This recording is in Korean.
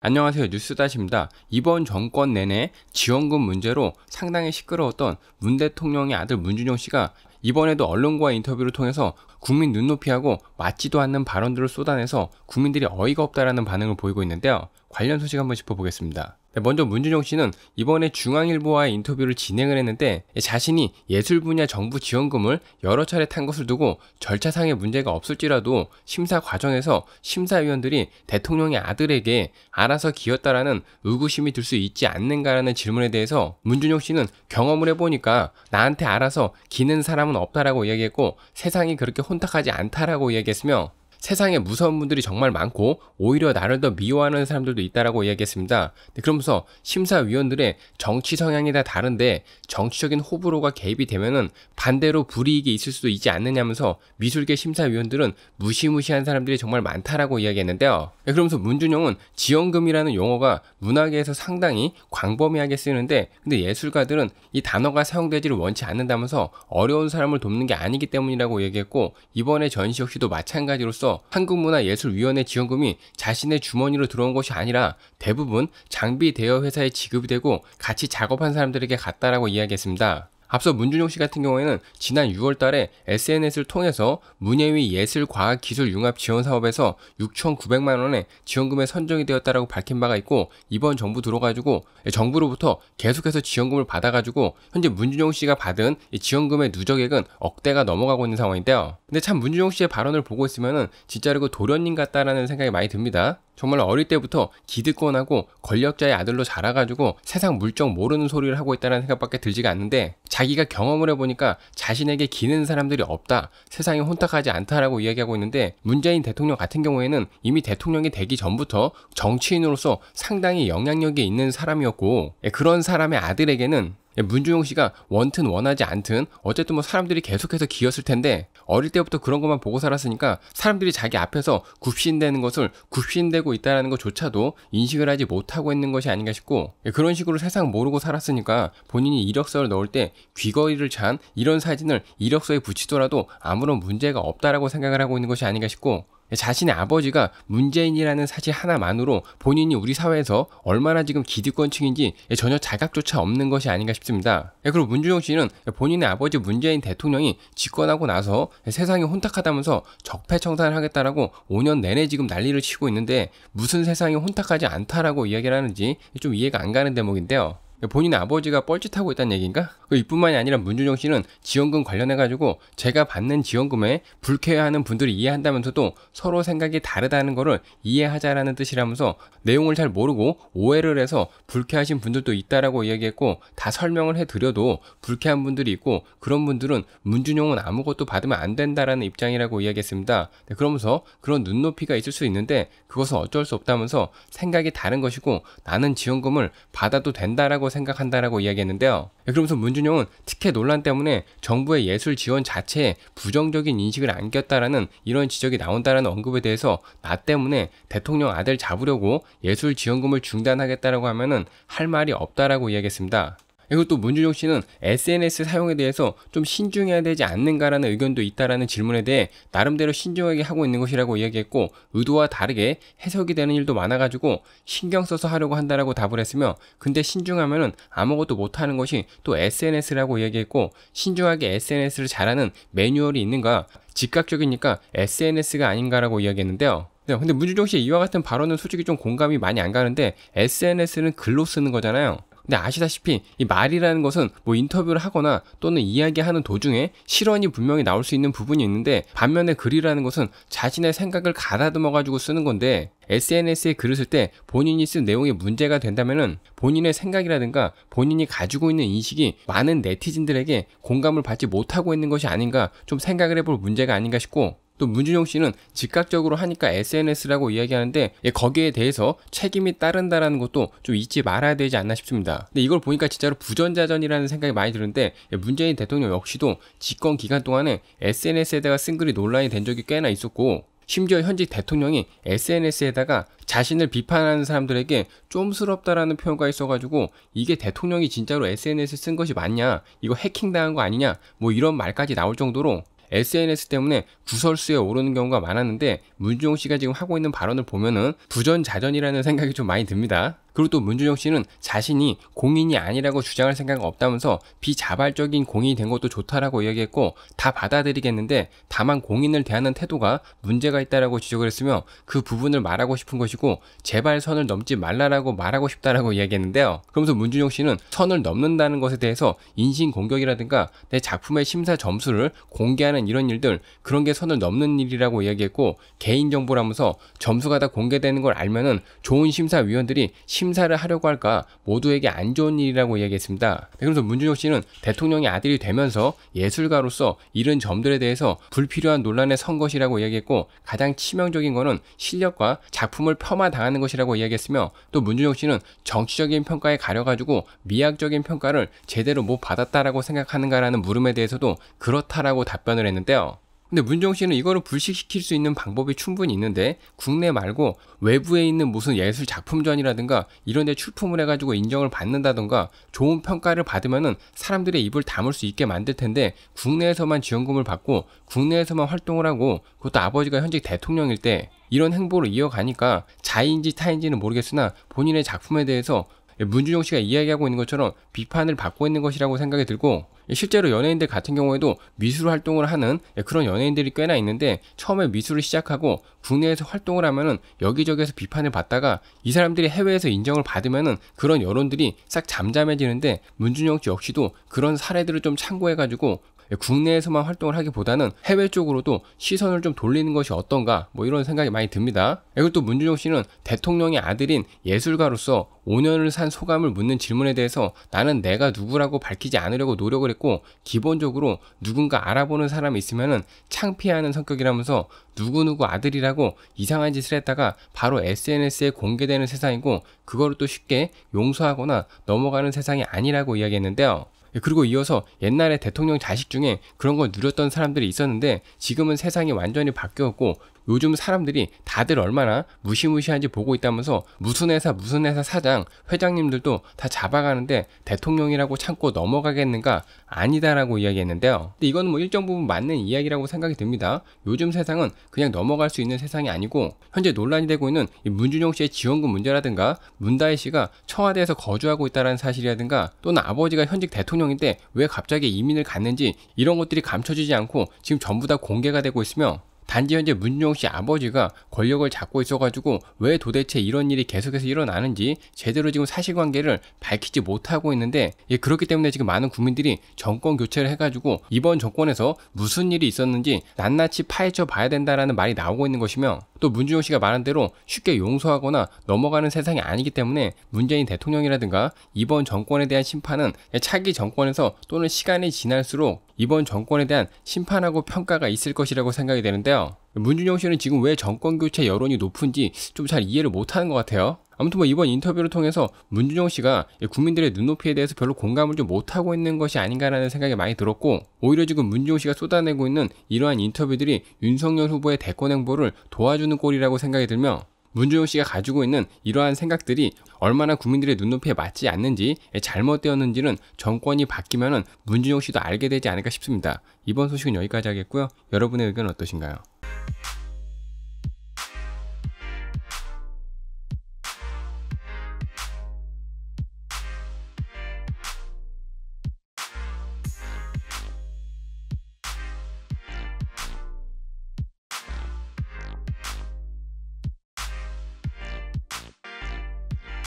안녕하세요 뉴스다시입니다. 이번 정권 내내 지원금 문제로 상당히 시끄러웠던 문 대통령의 아들 문준용 씨가 이번에도 언론과 인터뷰를 통해서 국민 눈높이하고 맞지도 않는 발언들을 쏟아내서 국민들이 어이가 없다라는 반응을 보이고 있는데요. 관련 소식 한번 짚어보겠습니다. 네, 먼저 문준용 씨는 이번에 중앙일보와의 인터뷰를 진행을 했는데 자신이 예술 분야 정부 지원금을 여러 차례 탄 것을 두고 절차상의 문제가 없을지라도 심사 과정에서 심사위원들이 대통령의 아들에게 알아서 기었다라는 의구심이 들 수 있지 않는가라는 질문에 대해서 문준용 씨는 경험을 해보니까 나한테 알아서 기는 사람은 없다라고 이야기했고 세상이 그렇게 혼탁하지 않다라고 이야기했으며 세상에 무서운 분들이 정말 많고 오히려 나를 더 미워하는 사람들도 있다라고 이야기했습니다. 네, 그러면서 심사위원들의 정치 성향이 다 다른데 정치적인 호불호가 개입이 되면은 반대로 불이익이 있을 수도 있지 않느냐면서 미술계 심사위원들은 무시무시한 사람들이 정말 많다라고 이야기했는데요. 네, 그러면서 문준영은 지원금이라는 용어가 문학에서 상당히 광범위하게 쓰이는데 근데 예술가들은 이 단어가 사용되지를 원치 않는다면서 어려운 사람을 돕는 게 아니기 때문이라고 얘기했고 이번에 전시 역시도 마찬가지로서 한국문화예술위원회 지원금이 자신의 주머니로 들어온 것이 아니라 대부분 장비 대여 회사에 지급이 되고 같이 작업한 사람들에게 갔다라고 이야기했습니다. 앞서 문준용 씨 같은 경우에는 지난 6월 달에 SNS를 통해서 문예위 예술과학기술융합지원사업에서 6,900만 원의 지원금에 선정이 되었다라고 밝힌 바가 있고 이번 정부 들어가지고 정부로부터 계속해서 지원금을 받아가지고 현재 문준용 씨가 받은 지원금의 누적액은 억대가 넘어가고 있는 상황인데요. 근데 참 문준용 씨의 발언을 보고 있으면은 진짜로 그 도련님 같다라는 생각이 많이 듭니다. 정말 어릴 때부터 기득권하고 권력자의 아들로 자라가지고 세상 물정 모르는 소리를 하고 있다는 생각밖에 들지가 않는데 자기가 경험을 해보니까 자신에게 기는 사람들이 없다 세상이 혼탁하지 않다라고 이야기하고 있는데 문재인 대통령 같은 경우에는 이미 대통령이 되기 전부터 정치인으로서 상당히 영향력이 있는 사람이었고 예, 그런 사람의 아들에게는 문주용 씨가 원튼 원하지 않든 어쨌든 뭐 사람들이 계속해서 기었을 텐데 어릴 때부터 그런 것만 보고 살았으니까 사람들이 자기 앞에서 굽신되는 것을 굽신되고 있다는 것조차도 인식을 하지 못하고 있는 것이 아닌가 싶고 예, 그런 식으로 세상 모르고 살았으니까 본인이 이력서를 넣을 때 귀걸이를 찬 이런 사진을 이력서에 붙이더라도 아무런 문제가 없다라고 생각을 하고 있는 것이 아닌가 싶고 자신의 아버지가 문재인이라는 사실 하나만으로 본인이 우리 사회에서 얼마나 지금 기득권층인지 전혀 자각조차 없는 것이 아닌가 싶습니다. 예, 그리고 문준영 씨는 본인의 아버지 문재인 대통령이 집권하고 나서 세상이 혼탁하다면서 적폐청산을 하겠다라고 5년 내내 지금 난리를 치고 있는데 무슨 세상이 혼탁하지 않다라고 이야기를 하는지 좀 이해가 안 가는 대목인데요. 본인의 아버지가 뻘짓하고 있다는 얘기인가? 그 이뿐만이 아니라 문준용 씨는 지원금 관련해가지고 제가 받는 지원금에 불쾌해하는 분들이 이해한다면서도 서로 생각이 다르다는 것을 이해하자라는 뜻이라면서 내용을 잘 모르고 오해를 해서 불쾌하신 분들도 있다라고 이야기했고 다 설명을 해드려도 불쾌한 분들이 있고 그런 분들은 문준용은 아무것도 받으면 안 된다라는 입장이라고 이야기했습니다. 네, 그러면서 그런 눈높이가 있을 수 있는데 그것은 어쩔 수 없다면서 생각이 다른 것이고 나는 지원금을 받아도 된다라고 필다고 생각한다라고 이야기했는데요. 예, 그러면서 문준용은 특혜 논란 때문에 정부의 예술 지원 자체에 부정적인 인식을 안겼다라는 이런 지적이 나온다라는 언급에 대해서 나 때문에 대통령 아들 잡으려고 예술 지원금을 중단하겠다라고 하면은 할 말이 없다라고 이야기했습니다. 그리고 또 문준용 씨는 SNS 사용에 대해서 좀 신중해야 되지 않는가라는 의견도 있다라는 질문에 대해 나름대로 신중하게 하고 있는 것이라고 이야기했고 의도와 다르게 해석이 되는 일도 많아가지고 신경 써서 하려고 한다라고 답을 했으며 근데 신중하면은 아무것도 못하는 것이 또 SNS라고 이야기했고 신중하게 SNS를 잘하는 매뉴얼이 있는가 즉각적이니까 SNS가 아닌가라고 이야기했는데요. 네, 근데 문준종 씨 이와 같은 발언은 솔직히 좀 공감이 많이 안 가는데 SNS는 글로 쓰는 거잖아요. 근데 아시다시피 이 말이라는 것은 뭐 인터뷰를 하거나 또는 이야기하는 도중에 실언이 분명히 나올 수 있는 부분이 있는데 반면에 글이라는 것은 자신의 생각을 가다듬어 가지고 쓰는 건데 SNS에 글을 쓸 때 본인이 쓴 내용이 문제가 된다면은 본인의 생각이라든가 본인이 가지고 있는 인식이 많은 네티즌들에게 공감을 받지 못하고 있는 것이 아닌가 좀 생각을 해볼 문제가 아닌가 싶고 또 문준용 씨는 즉각적으로 하니까 SNS라고 이야기하는데 예, 거기에 대해서 책임이 따른다라는 것도 좀 잊지 말아야 되지 않나 싶습니다. 근데 이걸 보니까 진짜로 부전자전이라는 생각이 많이 드는데 예, 문재인 대통령 역시도 집권 기간 동안에 SNS에다가 쓴 글이 논란이 된 적이 꽤나 있었고 심지어 현직 대통령이 SNS에다가 자신을 비판하는 사람들에게 쫌스럽다라는 표현과 있어가지고 이게 대통령이 진짜로 SNS 쓴 것이 맞냐 이거 해킹당한 거 아니냐 뭐 이런 말까지 나올 정도로 SNS 때문에 구설수에 오르는 경우가 많았는데 문종 씨가 지금 하고 있는 발언을 보면은 부전자전이라는 생각이 좀 많이 듭니다. 그리고 또 문준혁 씨는 자신이 공인이 아니라고 주장할 생각 없다면서 비자발적인 공인이 된 것도 좋다라고 이야기했고 다 받아들이겠는데 다만 공인을 대하는 태도가 문제가 있다라고 지적을 했으며 그 부분을 말하고 싶은 것이고 제발 선을 넘지 말라라고 말하고 싶다라고 이야기했는데요. 그러면서 문준혁 씨는 선을 넘는다는 것에 대해서 인신 공격이라든가 내 작품의 심사 점수를 공개하는 이런 일들 그런 게 선을 넘는 일이라고 이야기했고 개인 정보라면서 점수가 다 공개되는 걸 알면은 좋은 심사위원들이 심 심사를 하려고 할까 모두에게 안 좋은 일이라고 이야기했습니다. 네, 그러면서 문준혁 씨는 대통령의 아들이 되면서 예술가로서 이런 점들에 대해서 불필요한 논란에 선 것이라고 이야기했고 가장 치명적인 것은 실력과 작품을 폄하당하는 것이라고 이야기했으며 또 문준혁 씨는 정치적인 평가에 가려가지고 미학적인 평가를 제대로 못 받았다라고 생각하는가라는 물음에 대해서도 그렇다라고 답변을 했는데요. 근데 문종 씨는 이거를 불식시킬 수 있는 방법이 충분히 있는데 국내 말고 외부에 있는 무슨 예술 작품전이라든가 이런 데 출품을 해가지고 인정을 받는다든가 좋은 평가를 받으면은 사람들의 입을 담을 수 있게 만들 텐데 국내에서만 지원금을 받고 국내에서만 활동을 하고 그것도 아버지가 현직 대통령일 때 이런 행보를 이어가니까 자인지 타인지는 모르겠으나 본인의 작품에 대해서 예, 문준용 씨가 이야기하고 있는 것처럼 비판을 받고 있는 것이라고 생각이 들고 예, 실제로 연예인들 같은 경우에도 미술 활동을 하는 예, 그런 연예인들이 꽤나 있는데 처음에 미술을 시작하고 국내에서 활동을 하면은 여기저기에서 비판을 받다가 이 사람들이 해외에서 인정을 받으면은 그런 여론들이 싹 잠잠해지는데 문준영 씨 역시도 그런 사례들을 좀 참고해가지고 예, 국내에서만 활동을 하기보다는 해외 쪽으로도 시선을 좀 돌리는 것이 어떤가 뭐 이런 생각이 많이 듭니다. 예, 그리고 또 문준용 씨는 대통령의 아들인 예술가로서 5년을 산 소감을 묻는 질문에 대해서 나는 내가 누구라고 밝히지 않으려고 노력을 했고 기본적으로 누군가 알아보는 사람이 있으면 창피해하는 성격이라면서 누구누구 아들이라고 이상한 짓을 했다가 바로 SNS에 공개되는 세상이고 그거를 또 쉽게 용서하거나 넘어가는 세상이 아니라고 이야기했는데요. 예, 그리고 이어서 옛날에 대통령 자식 중에 그런 걸 누렸던 사람들이 있었는데 지금은 세상이 완전히 바뀌었고 요즘 사람들이 다들 얼마나 무시무시한지 보고 있다면서 무슨 회사 무슨 회사 사장 회장님들도 다 잡아가는데 대통령이라고 참고 넘어가겠는가 아니다라고 이야기했는데요. 근데 이건 뭐 일정 부분 맞는 이야기라고 생각이 듭니다. 요즘 세상은 그냥 넘어갈 수 있는 세상이 아니고 현재 논란이 되고 있는 문준용 씨의 지원금 문제라든가 문다혜 씨가 청와대에서 거주하고 있다는 라 사실이라든가 또는 아버지가 현직 대통령인데 왜 갑자기 이민을 갔는지 이런 것들이 감춰지지 않고 지금 전부 다 공개가 되고 있으며 단지 현재 문종 씨 아버지가 권력을 잡고 있어가지고 왜 도대체 이런 일이 계속해서 일어나는지 제대로 지금 사실관계를 밝히지 못하고 있는데 예, 그렇기 때문에 지금 많은 국민들이 정권 교체를 해가지고 이번 정권에서 무슨 일이 있었는지 낱낱이 파헤쳐 봐야 된다라는 말이 나오고 있는 것이며 또 문준용 씨가 말한 대로 쉽게 용서하거나 넘어가는 세상이 아니기 때문에 문재인 대통령이라든가 이번 정권에 대한 심판은 차기 정권에서 또는 시간이 지날수록 이번 정권에 대한 심판하고 평가가 있을 것이라고 생각이 되는데요. 문준영 씨는 지금 왜 정권 교체 여론이 높은지 좀 잘 이해를 못하는 것 같아요. 아무튼 뭐 이번 인터뷰를 통해서 문준영 씨가 국민들의 눈높이에 대해서 별로 공감을 좀 못하고 있는 것이 아닌가라는 생각이 많이 들었고 오히려 지금 문준영 씨가 쏟아내고 있는 이러한 인터뷰들이 윤석열 후보의 대권 행보를 도와주는 꼴이라고 생각이 들며 문준용 씨가 가지고 있는 이러한 생각들이 얼마나 국민들의 눈높이에 맞지 않는지 잘못되었는지는 정권이 바뀌면은 문준용 씨도 알게 되지 않을까 싶습니다. 이번 소식은 여기까지 하겠고요. 여러분의 의견은 어떠신가요?